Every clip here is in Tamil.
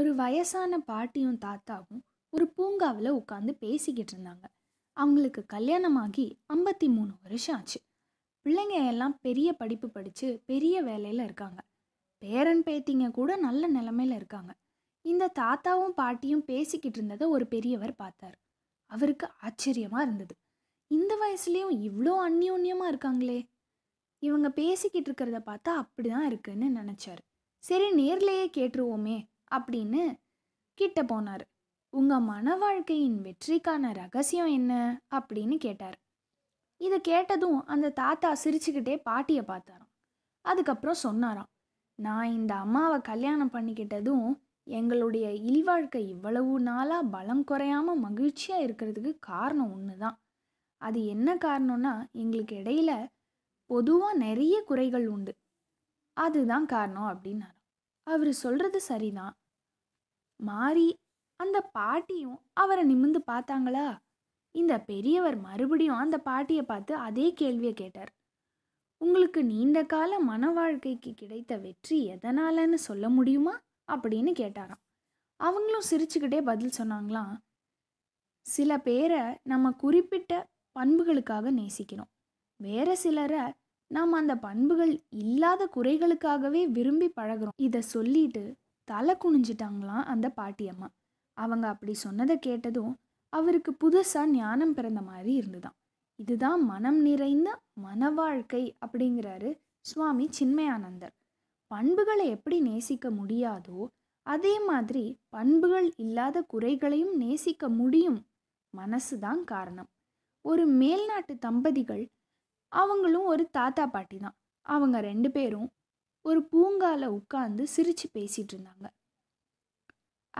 ஒரு வயசான பாட்டியும் தாத்தாவும் ஒரு பூங்காவில் உட்காந்து பேசிக்கிட்டு இருந்தாங்க அவங்களுக்கு கல்யாணமாகி ஐம்பத்தி மூணு வருஷம் ஆச்சு பிள்ளைங்க எல்லாம் பெரிய படிப்பு படித்து பெரிய வேலையில் இருக்காங்க பேரன் பேத்திங்க கூட நல்ல நிலமையில் இருக்காங்க இந்த தாத்தாவும் பாட்டியும் பேசிக்கிட்டு இருந்ததை ஒரு பெரியவர் பார்த்தார் அவருக்கு ஆச்சரியமாக இருந்தது இந்த வயசுலேயும் இவ்வளோ அந்யோன்யமாக இருக்காங்களே இவங்க பேசிக்கிட்டு இருக்கிறத பார்த்தா அப்படி தான் இருக்குன்னு நினச்சார் சரி நேர்லேயே கேட்டுருவோமே அப்படின்னு கிட்ட போனார் உங்கள் மன வாழ்க்கையின் வெற்றிக்கான ரகசியம் என்ன அப்படின்னு கேட்டார் இதை கேட்டதும் அந்த தாத்தா சிரிச்சுக்கிட்டே பாட்டியை பார்த்தாராம் அதுக்கப்புறம் சொன்னாராம் நான் இந்த அம்மாவை கல்யாணம் பண்ணிக்கிட்டதும் எங்களுடைய இல்வாழ்க்கை இவ்வளவு நாளாக பலம் குறையாமல் மகிழ்ச்சியாக இருக்கிறதுக்கு காரணம் ஒன்று தான் அது என்ன காரணம்னா எங்களுக்கு இடையில பொதுவாக நிறைய குறைகள் உண்டு அதுதான் காரணம் அப்படின்னாரு அவர் சொல்கிறது சரிதான் மாறி அந்த பாட்டியும் அவரை நிமிந்து பார்த்தாங்களா இந்த பெரியவர் மறுபடியும் அந்த பாட்டியை பார்த்து அதே கேள்வியை கேட்டார் உங்களுக்கு நீண்ட கால மன வாழ்க்கைக்கு கிடைத்த வெற்றி எதனாலன்னு சொல்ல முடியுமா அப்படின்னு கேட்டாராம் அவங்களும் சிரிச்சுக்கிட்டே பதில் சொன்னாங்களாம் சில பேரை நம்ம குறிப்பிட்ட பண்புகளுக்காக நேசிக்கிறோம் வேறு சிலரை நாம் அந்த பண்புகள் இல்லாத குறைகளுக்காகவே விரும்பி பழகிறோம் இதை சொல்லிட்டு தலை குனிஞ்சிட்டாங்களாம் அந்த பாட்டியம்மா அவங்க அப்படி சொன்னதை கேட்டதும் அவருக்கு புதுசாக ஞானம் பிறந்த மாதிரி இருந்துதான் இதுதான் மனம் நிறைந்த மன வாழ்க்கை அப்படிங்கிறாரு சுவாமி சின்மயானந்தர் பண்புகளை எப்படி நேசிக்க முடியாதோ அதே மாதிரி பண்புகள் இல்லாத குறைகளையும் நேசிக்க முடியும் மனசு தான் காரணம் ஒரு மேல்நாட்டு தம்பதிகள் அவங்களும் ஒரு தாத்தா பாட்டி தான் அவங்க ரெண்டு பேரும் ஒரு பூங்கால உட்காந்து சிரித்து பேசிட்டு இருந்தாங்க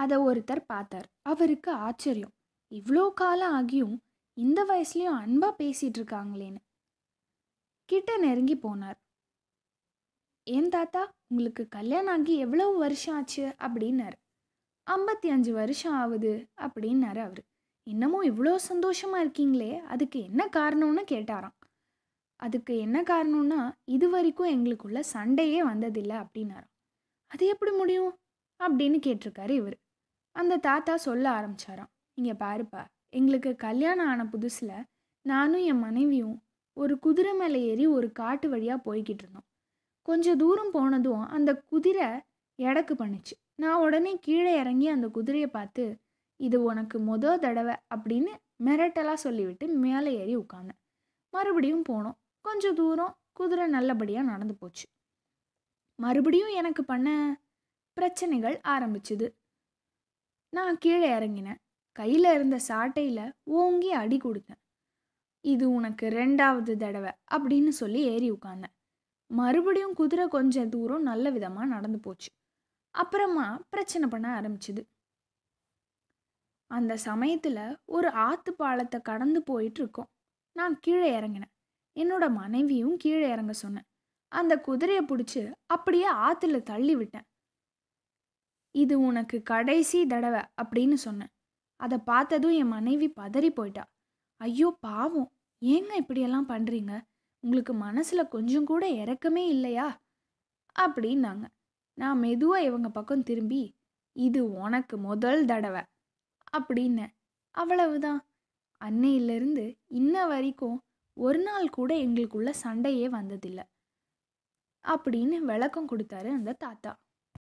அதை ஒருத்தர் பார்த்தார் அவருக்கு ஆச்சரியம் இவ்வளோ காலம் ஆகியும் இந்த வயசுலேயும் அன்பாக பேசிட்டு இருக்காங்களேன்னு கிட்ட நெருங்கி போனார் ஏன் தாத்தா உங்களுக்கு கல்யாணம் ஆகி எவ்வளவு வருஷம் ஆச்சு அப்படின்னாரு ஐம்பத்தி அஞ்சு வருஷம் ஆகுது அப்படின்னாரு அவர் இன்னமும் இவ்வளோ சந்தோஷமாக இருக்கீங்களே அதுக்கு என்ன காரணம்னு கேட்டாராம் அதுக்கு என்ன காரணம்னா இது வரைக்கும் எங்களுக்குள்ள சண்டையே வந்ததில்லை அப்படின்னாராம் அது எப்படி முடியும் அப்படின்னு கேட்டிருக்காரு இவர் அந்த தாத்தா சொல்ல ஆரம்பிச்சாராம் இங்கே பாருப்பா எங்களுக்கு கல்யாணம் ஆன புதுசில் நானும் என் மனைவியும் ஒரு குதிரை மேலே ஏறி ஒரு காட்டு வழியாக போய்கிட்டு இருந்தோம் கொஞ்சம் தூரம் போனதும் அந்த குதிரை எடக்கு பண்ணுச்சு நான் உடனே கீழே இறங்கி அந்த குதிரையை பார்த்து இது உனக்கு மொதல் தடவை அப்படின்னு மிரட்டலாக சொல்லிவிட்டு மேலே ஏறி உட்காந்தேன் மறுபடியும் போனோம் கொஞ்சம் தூரம் குதிரை நல்லபடியாக நடந்து போச்சு மறுபடியும் எனக்கு பண்ண பிரச்சனைகள் ஆரம்பிச்சுது நான் கீழே இறங்கினேன் கையில் இருந்த சாட்டையில் ஓங்கி அடி கொடுத்தேன் இது உனக்கு ரெண்டாவது தடவை அப்படின்னு சொல்லி ஏறி உட்காந்தேன் மறுபடியும் குதிரை கொஞ்சம் தூரம் நல்ல விதமாக நடந்து போச்சு அப்புறமா பிரச்சனை பண்ண ஆரம்பிச்சுது அந்த சமயத்தில் ஒரு ஆத்து பாலத்தை கடந்து போயிட்டு இருக்கோம் நான் கீழே இறங்கினேன் என்னோட மனைவியும் கீழே இறங்க சொன்னேன் அந்த குதிரையை பிடிச்சி அப்படியே ஆற்றுல தள்ளி விட்டேன் இது உனக்கு கடைசி தடவை அப்படின்னு சொன்னேன் அதை பார்த்ததும் என் மனைவி பதறி போயிட்டா ஐயோ பாவம் ஏங்க இப்படியெல்லாம் பண்ணுறீங்க உங்களுக்கு மனசில் கொஞ்சம் கூட இறக்கமே இல்லையா அப்படின்னாங்க நான் மெதுவாக இவங்க பக்கம் திரும்பி இது உனக்கு முதல் தடவை அப்படின்னேன் அவ்வளவுதான் அன்னையிலிருந்து இன்ன வரைக்கும் ஒரு நாள் கூட எங்களுக்குள்ள சண்டையே வந்ததில்லை அப்படின்னு விளக்கம் கொடுத்தாரு அந்த தாத்தா